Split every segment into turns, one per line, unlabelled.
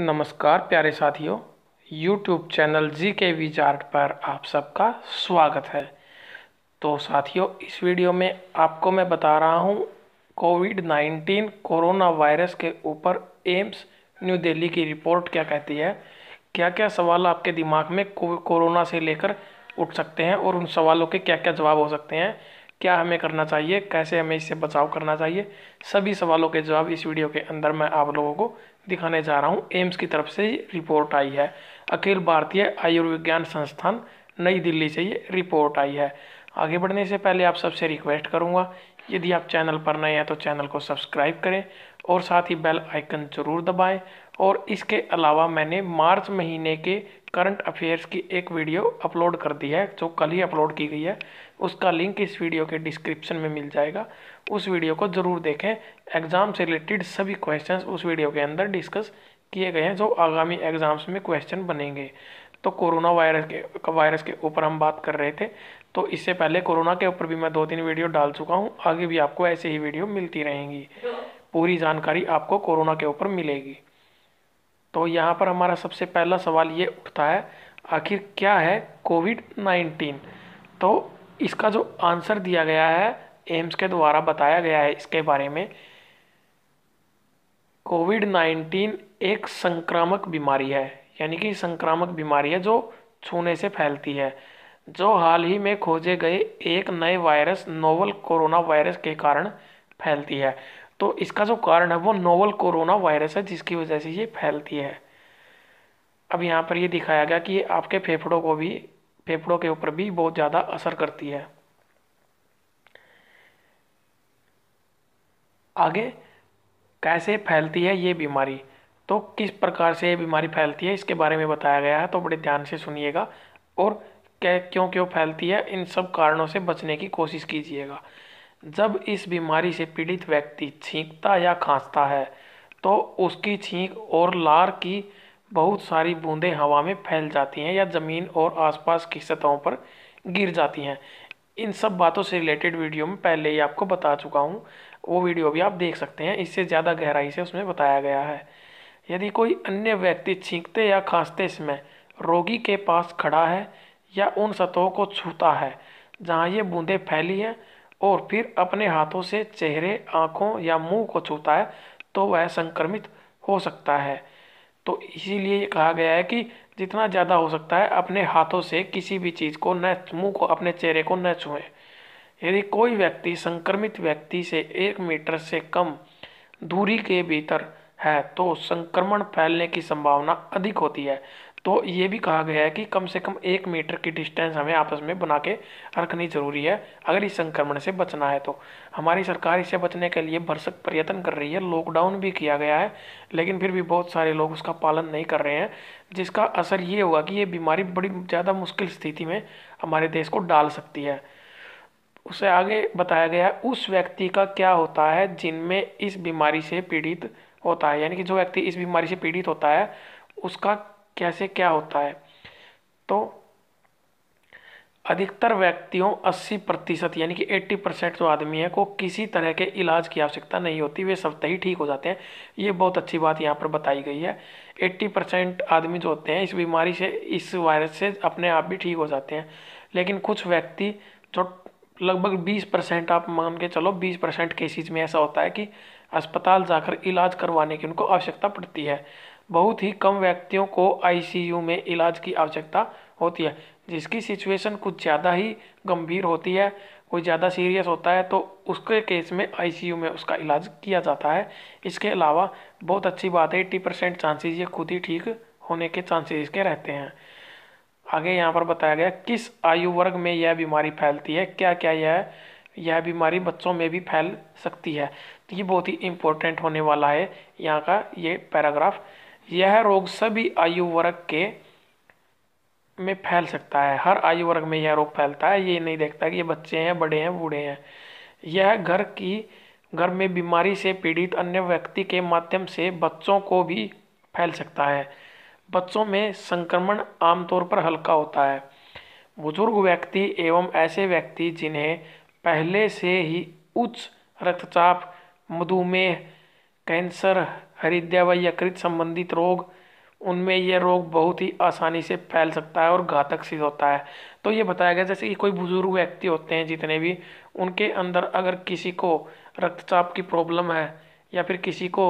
नमस्कार प्यारे साथियों YouTube चैनल जी के वी चार्ट पर आप सबका स्वागत है तो साथियों इस वीडियो में आपको मैं बता रहा हूँ कोविड 19 कोरोना वायरस के ऊपर एम्स न्यू दिल्ली की रिपोर्ट क्या कहती है क्या क्या सवाल आपके दिमाग में कोरोना से लेकर उठ सकते हैं और उन सवालों के क्या क्या जवाब हो सकते हैं क्या हमें करना चाहिए कैसे हमें इससे बचाव करना चाहिए सभी सवालों के जवाब इस वीडियो के अंदर मैं आप लोगों को दिखाने जा रहा हूँ एम्स की तरफ से रिपोर्ट आई है अखिल भारतीय आयुर्विज्ञान संस्थान नई दिल्ली से ये रिपोर्ट आई है आगे बढ़ने से पहले आप सबसे रिक्वेस्ट करूँगा यदि आप चैनल पर नए हैं तो चैनल को सब्सक्राइब करें और साथ ही बेल आइकन ज़रूर दबाएं और इसके अलावा मैंने मार्च महीने के करंट अफेयर्स की एक वीडियो अपलोड कर दी है जो कल ही अपलोड की गई है उसका लिंक इस वीडियो के डिस्क्रिप्शन में मिल जाएगा उस वीडियो को ज़रूर देखें एग्ज़ाम से रिलेटेड सभी क्वेश्चन उस वीडियो के अंदर डिस्कस किए गए हैं जो आगामी एग्ज़ाम्स में क्वेश्चन बनेंगे तो कोरोना वायरस के वायरस के ऊपर हम बात कर रहे थे तो इससे पहले कोरोना के ऊपर भी मैं दो तीन वीडियो डाल चुका हूँ आगे भी आपको ऐसे ही वीडियो मिलती रहेंगी पूरी जानकारी आपको कोरोना के ऊपर मिलेगी तो यहाँ पर हमारा सबसे पहला सवाल ये उठता है आखिर क्या है कोविड नाइन्टीन तो इसका जो आंसर दिया गया है एम्स के द्वारा बताया गया है इसके बारे में कोविड नाइन्टीन एक संक्रामक बीमारी है यानी कि संक्रामक बीमारी है जो छूने से फैलती है जो हाल ही में खोजे गए एक नए वायरस नोवल कोरोना वायरस के कारण फैलती है तो इसका जो कारण है वो नोवल कोरोना वायरस है जिसकी वजह से ये फैलती है अब यहाँ पर ये दिखाया गया कि ये आपके फेफड़ों को भी फेफड़ों के ऊपर भी बहुत ज़्यादा असर करती है आगे कैसे फैलती है ये बीमारी तो किस प्रकार से ये बीमारी फैलती है इसके बारे में बताया गया है तो बड़े ध्यान से सुनिएगा और क्या क्यों क्यों फैलती है इन सब कारणों से बचने की कोशिश कीजिएगा जब इस बीमारी से पीड़ित व्यक्ति छींकता या खांसता है तो उसकी छींक और लार की बहुत सारी बूंदें हवा में फैल जाती हैं या ज़मीन और आसपास की सतहों पर गिर जाती हैं इन सब बातों से रिलेटेड वीडियो में पहले ही आपको बता चुका हूँ वो वीडियो भी आप देख सकते हैं इससे ज़्यादा गहराई से उसमें बताया गया है यदि कोई अन्य व्यक्ति छींकते या खांसते समय रोगी के पास खड़ा है या उन सतहों को छूता है जहाँ ये बूंदें फैली हैं और फिर अपने हाथों से चेहरे आँखों या मुंह को छूता है तो वह संक्रमित हो सकता है तो इसीलिए ये कहा गया है कि जितना ज़्यादा हो सकता है अपने हाथों से किसी भी चीज़ को न मुंह को अपने चेहरे को न छुएं यदि कोई व्यक्ति संक्रमित व्यक्ति से एक मीटर से कम दूरी के भीतर है तो संक्रमण फैलने की संभावना अधिक होती है तो ये भी कहा गया है कि कम से कम एक मीटर की डिस्टेंस हमें आपस में बना के रखनी ज़रूरी है अगर इस संक्रमण से बचना है तो हमारी सरकार इससे बचने के लिए भरसक प्रयत्न कर रही है लॉकडाउन भी किया गया है लेकिन फिर भी बहुत सारे लोग उसका पालन नहीं कर रहे हैं जिसका असर ये होगा कि ये बीमारी बड़ी ज़्यादा मुश्किल स्थिति में हमारे देश को डाल सकती है उसे आगे बताया गया है उस व्यक्ति का क्या होता है जिनमें इस बीमारी से पीड़ित होता है यानी कि जो व्यक्ति इस बीमारी से पीड़ित होता है उसका कैसे क्या होता है तो अधिकतर व्यक्तियों 80 प्रतिशत यानी कि 80 परसेंट जो आदमी है को किसी तरह के इलाज की आवश्यकता नहीं होती वे सब ही ठीक हो जाते हैं ये बहुत अच्छी बात यहाँ पर बताई गई है 80 परसेंट आदमी जो होते हैं इस बीमारी से इस वायरस से अपने आप भी ठीक हो जाते हैं लेकिन कुछ व्यक्ति जो लगभग बीस परसेंट आप मान के चलो बीस परसेंट केसेज में ऐसा होता है कि अस्पताल जाकर इलाज करवाने की उनको आवश्यकता पड़ती है बहुत ही कम व्यक्तियों को आईसीयू में इलाज की आवश्यकता होती है जिसकी सिचुएशन कुछ ज़्यादा ही गंभीर होती है कोई ज़्यादा सीरियस होता है तो उसके केस में आईसीयू में उसका इलाज किया जाता है इसके अलावा बहुत अच्छी बात है एट्टी परसेंट चांसेज ये खुद ही ठीक होने के चांसेज इसके रहते हैं आगे यहाँ पर बताया गया किस आयु वर्ग में यह बीमारी फैलती है क्या क्या यह यह बीमारी बच्चों में भी फैल सकती है तो ये बहुत ही इम्पोर्टेंट होने वाला है यहाँ का ये पैराग्राफ यह रोग सभी आयु वर्ग के में फैल सकता है हर आयु वर्ग में यह रोग फैलता है ये नहीं देखता कि ये बच्चे हैं बड़े हैं बूढ़े हैं यह घर की घर में बीमारी से पीड़ित अन्य व्यक्ति के माध्यम से बच्चों को भी फैल सकता है बच्चों में संक्रमण आमतौर पर हल्का होता है बुजुर्ग व्यक्ति एवं ऐसे व्यक्ति जिन्हें पहले से ही उच्च रक्तचाप मधुमेह कैंसर हृदय व यकृत संबंधित रोग उनमें यह रोग बहुत ही आसानी से फैल सकता है और घातक सिद्ध होता है तो ये बताया गया जैसे कि कोई बुज़ुर्ग व्यक्ति होते हैं जितने भी उनके अंदर अगर किसी को रक्तचाप की प्रॉब्लम है या फिर किसी को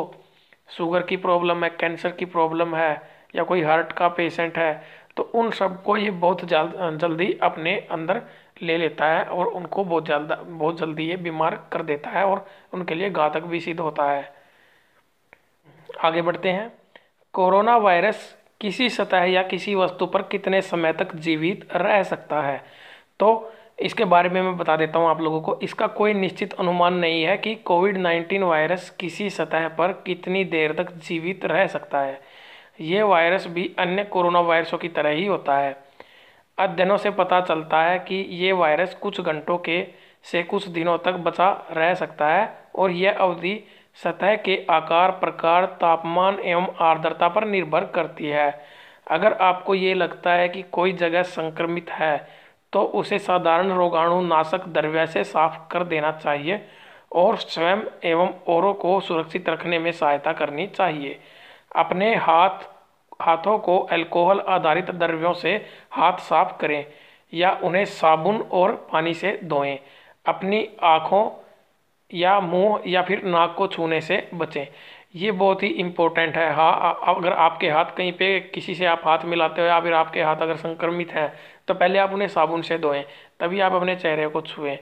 शुगर की प्रॉब्लम है कैंसर की प्रॉब्लम है या कोई हार्ट का पेशेंट है तो उन सबको ये बहुत जल, जल्दी अपने अंदर ले लेता है और उनको बहुत जल्द बहुत जल्दी ये बीमार कर देता है और उनके लिए घातक भी सिद्ध होता है आगे बढ़ते हैं कोरोना वायरस किसी सतह या किसी वस्तु पर कितने समय तक जीवित रह सकता है तो इसके बारे में मैं बता देता हूँ आप लोगों को इसका कोई निश्चित अनुमान नहीं है कि कोविड नाइन्टीन वायरस किसी सतह पर कितनी देर तक जीवित रह सकता है ये वायरस भी अन्य कोरोना वायरसों की तरह ही होता है अध्ययनों से पता चलता है कि ये वायरस कुछ घंटों के से कुछ दिनों तक बचा रह सकता है और यह अवधि सतह के आकार प्रकार तापमान एवं आर्द्रता पर निर्भर करती है अगर आपको ये लगता है कि कोई जगह संक्रमित है तो उसे साधारण रोगाणुनाशक द्रव्य से साफ कर देना चाहिए और स्वयं एवं औरों को सुरक्षित रखने में सहायता करनी चाहिए अपने हाथ हाथों को अल्कोहल आधारित द्रव्यों से हाथ साफ करें या उन्हें साबुन और पानी से धोएं अपनी आँखों या मुंह या फिर नाक को छूने से बचें ये बहुत ही इम्पोर्टेंट है हाँ अगर आपके हाथ कहीं पे किसी से आप हाथ मिलाते हो या फिर आपके हाथ अगर संक्रमित हैं तो पहले आप उन्हें साबुन से धोएं तभी आप अपने चेहरे को छुएं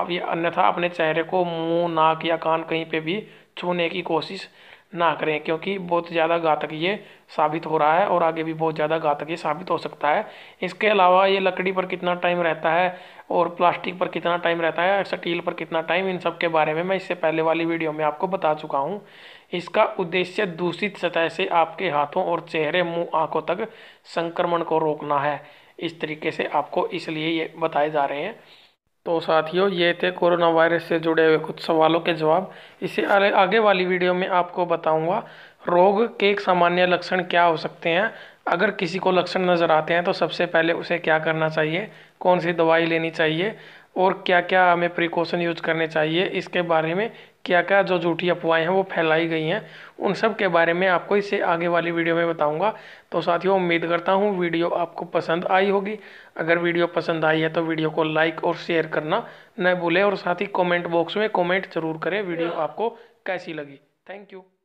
अब ये अन्यथा अपने चेहरे को मुंह नाक या कान कहीं पे भी छूने की कोशिश ना करें क्योंकि बहुत ज़्यादा घातक ये साबित हो रहा है और आगे भी बहुत ज़्यादा घातक ये साबित हो सकता है इसके अलावा ये लकड़ी पर कितना टाइम रहता है और प्लास्टिक पर कितना टाइम रहता है स्टील पर कितना टाइम इन सब के बारे में मैं इससे पहले वाली वीडियो में आपको बता चुका हूँ इसका उद्देश्य दूषित सतह से आपके हाथों और चेहरे मुँह आँखों तक संक्रमण को रोकना है इस तरीके से आपको इसलिए ये बताए जा रहे हैं तो साथियों ये थे कोरोना वायरस से जुड़े हुए कुछ सवालों के जवाब इसे आगे वाली वीडियो में आपको बताऊंगा रोग के सामान्य लक्षण क्या हो सकते हैं अगर किसी को लक्षण नज़र आते हैं तो सबसे पहले उसे क्या करना चाहिए कौन सी दवाई लेनी चाहिए और क्या क्या हमें प्रिकॉशन यूज करने चाहिए इसके बारे में क्या क्या जो झूठी अफवाहें हैं वो फैलाई गई हैं उन सब के बारे में आपको इसे आगे वाली वीडियो में बताऊंगा तो साथियों उम्मीद करता हूँ वीडियो आपको पसंद आई होगी अगर वीडियो पसंद आई है तो वीडियो को लाइक और शेयर करना न भूलें और साथ ही कॉमेंट बॉक्स में कॉमेंट जरूर करें वीडियो आपको कैसी लगी थैंक यू